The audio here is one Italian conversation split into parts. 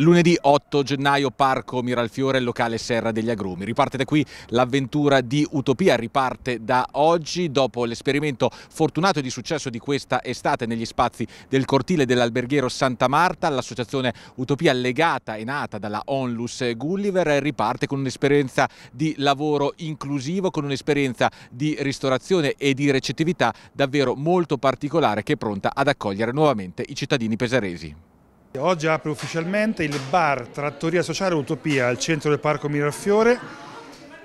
Lunedì 8 gennaio, Parco Miralfiore, locale Serra degli Agrumi. Riparte da qui l'avventura di Utopia, riparte da oggi dopo l'esperimento fortunato e di successo di questa estate negli spazi del cortile dell'alberghiero Santa Marta. L'associazione Utopia legata e nata dalla Onlus Gulliver riparte con un'esperienza di lavoro inclusivo, con un'esperienza di ristorazione e di recettività davvero molto particolare che è pronta ad accogliere nuovamente i cittadini pesaresi. Oggi apre ufficialmente il bar Trattoria Sociale Utopia al centro del Parco Miralfiore.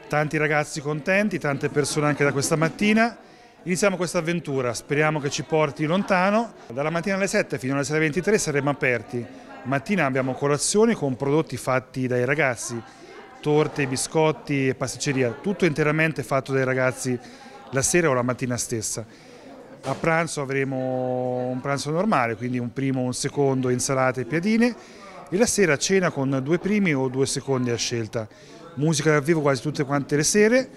Tanti ragazzi contenti, tante persone anche da questa mattina. Iniziamo questa avventura, speriamo che ci porti lontano. Dalla mattina alle 7 fino alle 6.23 saremo aperti. Mattina abbiamo colazioni con prodotti fatti dai ragazzi, torte, biscotti e pasticceria, tutto interamente fatto dai ragazzi la sera o la mattina stessa. A pranzo avremo un pranzo normale, quindi un primo, un secondo, insalate e piadine e la sera cena con due primi o due secondi a scelta. Musica dal vivo quasi tutte quante le sere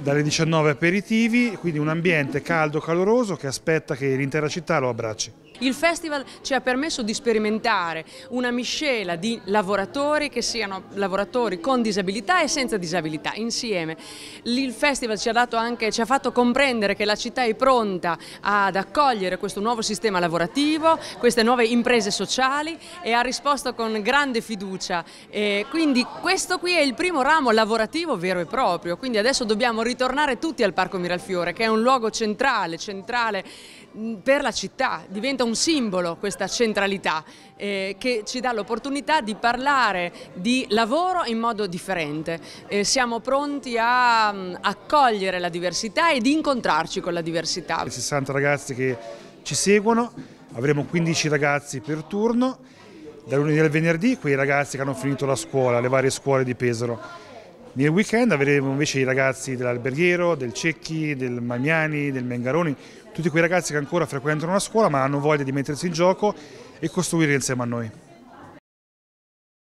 dalle 19 aperitivi, quindi un ambiente caldo, caloroso che aspetta che l'intera città lo abbracci. Il festival ci ha permesso di sperimentare una miscela di lavoratori che siano lavoratori con disabilità e senza disabilità insieme. Il festival ci ha, dato anche, ci ha fatto comprendere che la città è pronta ad accogliere questo nuovo sistema lavorativo, queste nuove imprese sociali e ha risposto con grande fiducia. E quindi questo qui è il primo ramo lavorativo vero e proprio, quindi adesso dobbiamo dobbiamo ritornare tutti al Parco Miralfiore, che è un luogo centrale, centrale mm, per la città, diventa un simbolo questa centralità eh, che ci dà l'opportunità di parlare di lavoro in modo differente. Eh, siamo pronti a mm, accogliere la diversità e di incontrarci con la diversità. 60 ragazzi che ci seguono, avremo 15 ragazzi per turno, dal lunedì al venerdì quei ragazzi che hanno finito la scuola, le varie scuole di Pesaro nel weekend avremo invece i ragazzi dell'Alberghiero, del Cecchi, del Magnani, del Mengaroni, tutti quei ragazzi che ancora frequentano la scuola ma hanno voglia di mettersi in gioco e costruire insieme a noi.